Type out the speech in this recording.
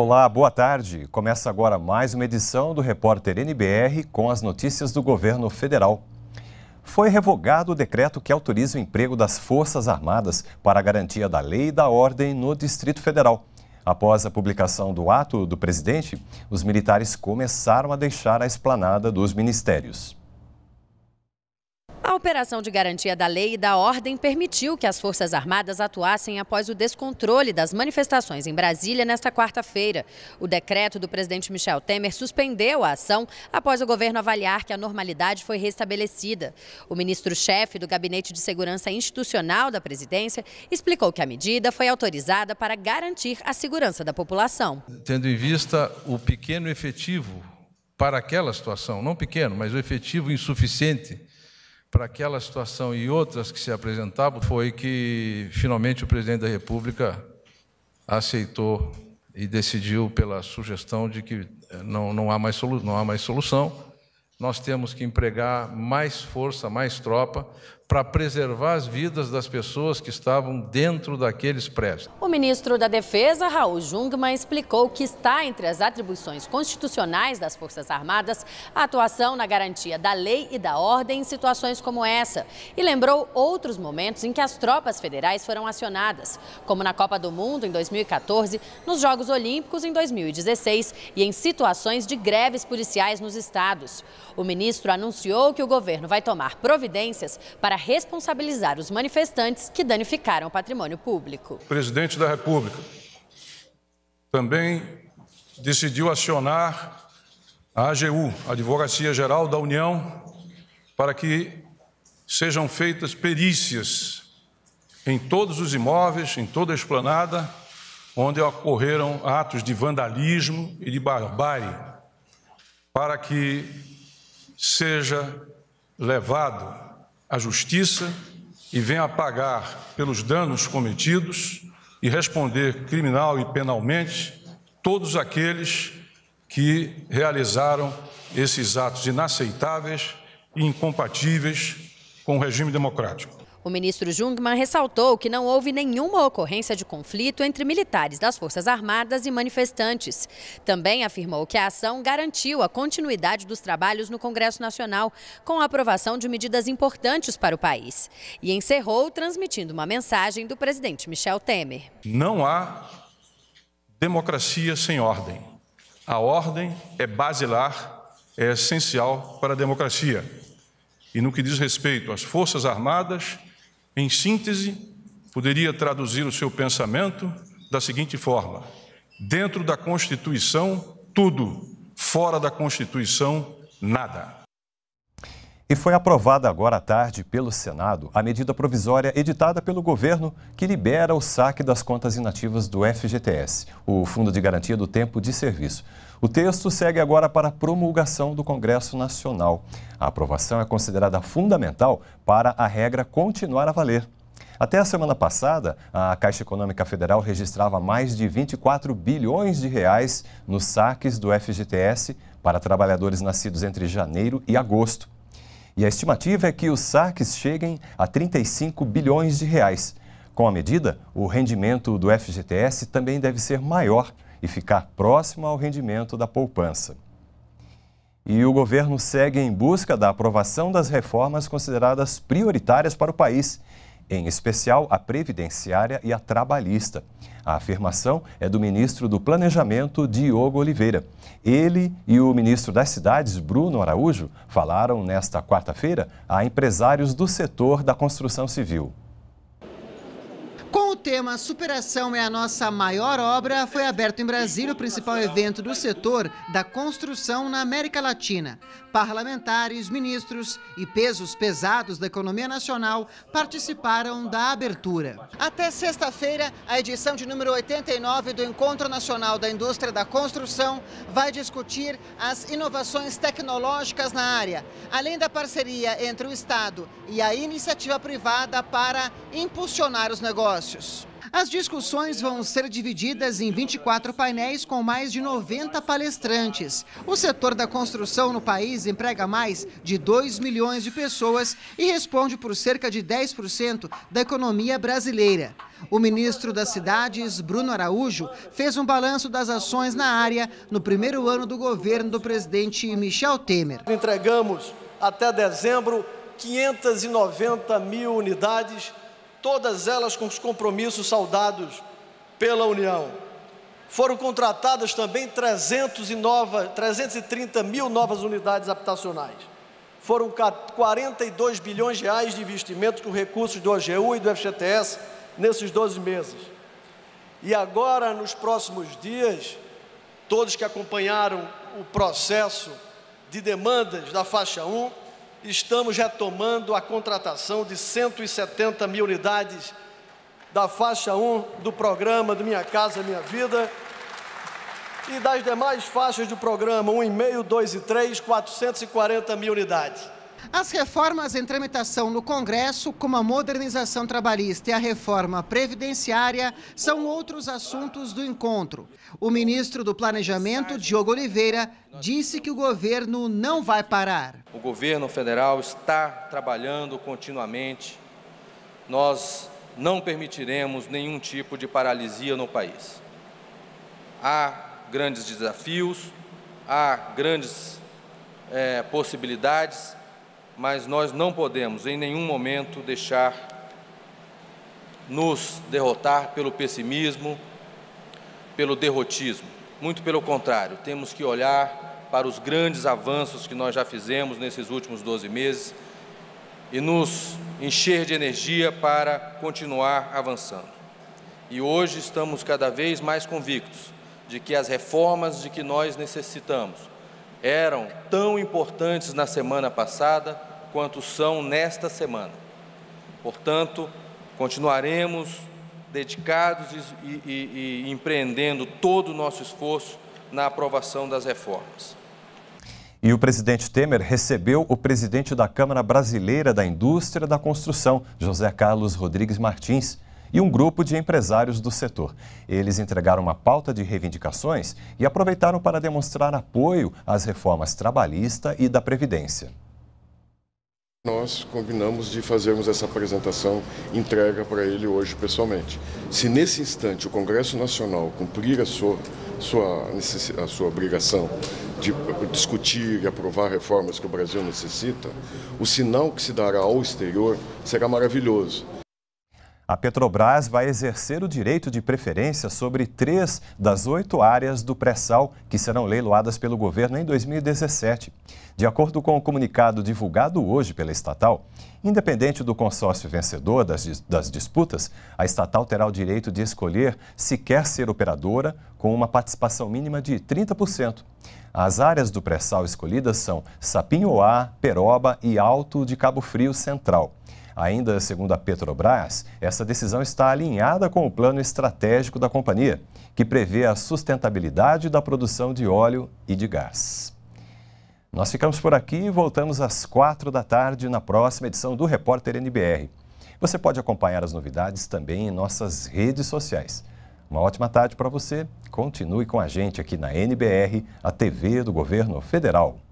Olá, boa tarde. Começa agora mais uma edição do Repórter NBR com as notícias do governo federal. Foi revogado o decreto que autoriza o emprego das Forças Armadas para garantia da lei e da ordem no Distrito Federal. Após a publicação do ato do presidente, os militares começaram a deixar a esplanada dos ministérios. A operação de garantia da lei e da ordem permitiu que as Forças Armadas atuassem após o descontrole das manifestações em Brasília nesta quarta-feira. O decreto do presidente Michel Temer suspendeu a ação após o governo avaliar que a normalidade foi restabelecida. O ministro-chefe do Gabinete de Segurança Institucional da presidência explicou que a medida foi autorizada para garantir a segurança da população. Tendo em vista o pequeno efetivo para aquela situação, não pequeno, mas o efetivo insuficiente para aquela situação e outras que se apresentavam, foi que finalmente o presidente da República aceitou e decidiu pela sugestão de que eh, não, não, há, mais solu não há mais solução, nós temos que empregar mais força, mais tropa, para preservar as vidas das pessoas que estavam dentro daqueles prédios. O ministro da Defesa, Raul Jungmann, explicou que está entre as atribuições constitucionais das Forças Armadas a atuação na garantia da lei e da ordem em situações como essa. E lembrou outros momentos em que as tropas federais foram acionadas, como na Copa do Mundo em 2014, nos Jogos Olímpicos em 2016 e em situações de greves policiais nos estados. O ministro anunciou que o governo vai tomar providências para responsabilizar os manifestantes que danificaram o patrimônio público. O presidente da República também decidiu acionar a AGU, a Advocacia Geral da União, para que sejam feitas perícias em todos os imóveis, em toda a esplanada, onde ocorreram atos de vandalismo e de barbárie, para que seja levado a justiça e venha pagar pelos danos cometidos e responder criminal e penalmente todos aqueles que realizaram esses atos inaceitáveis e incompatíveis com o regime democrático. O ministro Jungmann ressaltou que não houve nenhuma ocorrência de conflito entre militares das Forças Armadas e manifestantes. Também afirmou que a ação garantiu a continuidade dos trabalhos no Congresso Nacional, com a aprovação de medidas importantes para o país. E encerrou transmitindo uma mensagem do presidente Michel Temer. Não há democracia sem ordem. A ordem é basilar, é essencial para a democracia. E no que diz respeito às Forças Armadas, em síntese, poderia traduzir o seu pensamento da seguinte forma: dentro da Constituição, tudo, fora da Constituição, nada. E foi aprovada agora à tarde pelo Senado a medida provisória editada pelo governo que libera o saque das contas inativas do FGTS, o Fundo de Garantia do Tempo de Serviço. O texto segue agora para promulgação do Congresso Nacional. A aprovação é considerada fundamental para a regra continuar a valer. Até a semana passada, a Caixa Econômica Federal registrava mais de 24 bilhões de reais nos saques do FGTS para trabalhadores nascidos entre janeiro e agosto. E a estimativa é que os saques cheguem a 35 bilhões de reais. Com a medida, o rendimento do FGTS também deve ser maior e ficar próximo ao rendimento da poupança. E o governo segue em busca da aprovação das reformas consideradas prioritárias para o país em especial a previdenciária e a trabalhista. A afirmação é do ministro do Planejamento, Diogo Oliveira. Ele e o ministro das Cidades, Bruno Araújo, falaram nesta quarta-feira a empresários do setor da construção civil tema Superação é a nossa maior obra foi aberto em Brasília o principal evento do setor da construção na América Latina. Parlamentares, ministros e pesos pesados da economia nacional participaram da abertura. Até sexta-feira, a edição de número 89 do Encontro Nacional da Indústria da Construção vai discutir as inovações tecnológicas na área, além da parceria entre o Estado e a iniciativa privada para impulsionar os negócios. As discussões vão ser divididas em 24 painéis com mais de 90 palestrantes. O setor da construção no país emprega mais de 2 milhões de pessoas e responde por cerca de 10% da economia brasileira. O ministro das Cidades, Bruno Araújo, fez um balanço das ações na área no primeiro ano do governo do presidente Michel Temer. Entregamos até dezembro 590 mil unidades todas elas com os compromissos saudados pela União. Foram contratadas também 300 e nova, 330 mil novas unidades habitacionais. Foram 42 bilhões de reais de investimentos com recursos do AGU e do FGTS nesses 12 meses. E agora, nos próximos dias, todos que acompanharam o processo de demandas da faixa 1, estamos retomando a contratação de 170 mil unidades da faixa 1 do programa do Minha Casa Minha Vida e das demais faixas do programa 1,5, 2 e 3, 440 mil unidades. As reformas em tramitação no Congresso, como a modernização trabalhista e a reforma previdenciária, são outros assuntos do encontro. O ministro do Planejamento, Diogo Oliveira, disse que o governo não vai parar. O governo federal está trabalhando continuamente. Nós não permitiremos nenhum tipo de paralisia no país. Há grandes desafios, há grandes é, possibilidades mas nós não podemos em nenhum momento deixar nos derrotar pelo pessimismo, pelo derrotismo. Muito pelo contrário, temos que olhar para os grandes avanços que nós já fizemos nesses últimos 12 meses e nos encher de energia para continuar avançando. E hoje estamos cada vez mais convictos de que as reformas de que nós necessitamos, eram tão importantes na semana passada quanto são nesta semana. Portanto, continuaremos dedicados e, e, e empreendendo todo o nosso esforço na aprovação das reformas. E o presidente Temer recebeu o presidente da Câmara Brasileira da Indústria da Construção, José Carlos Rodrigues Martins e um grupo de empresários do setor. Eles entregaram uma pauta de reivindicações e aproveitaram para demonstrar apoio às reformas trabalhista e da Previdência. Nós combinamos de fazermos essa apresentação entrega para ele hoje pessoalmente. Se nesse instante o Congresso Nacional cumprir a sua, sua, a sua obrigação de discutir e aprovar reformas que o Brasil necessita, o sinal que se dará ao exterior será maravilhoso. A Petrobras vai exercer o direito de preferência sobre três das oito áreas do pré-sal que serão leiloadas pelo governo em 2017. De acordo com o comunicado divulgado hoje pela estatal, independente do consórcio vencedor das, das disputas, a estatal terá o direito de escolher se quer ser operadora com uma participação mínima de 30%. As áreas do pré-sal escolhidas são Sapinhoá, Peroba e Alto de Cabo Frio Central. Ainda segundo a Petrobras, essa decisão está alinhada com o plano estratégico da companhia, que prevê a sustentabilidade da produção de óleo e de gás. Nós ficamos por aqui e voltamos às quatro da tarde na próxima edição do Repórter NBR. Você pode acompanhar as novidades também em nossas redes sociais. Uma ótima tarde para você. Continue com a gente aqui na NBR, a TV do Governo Federal.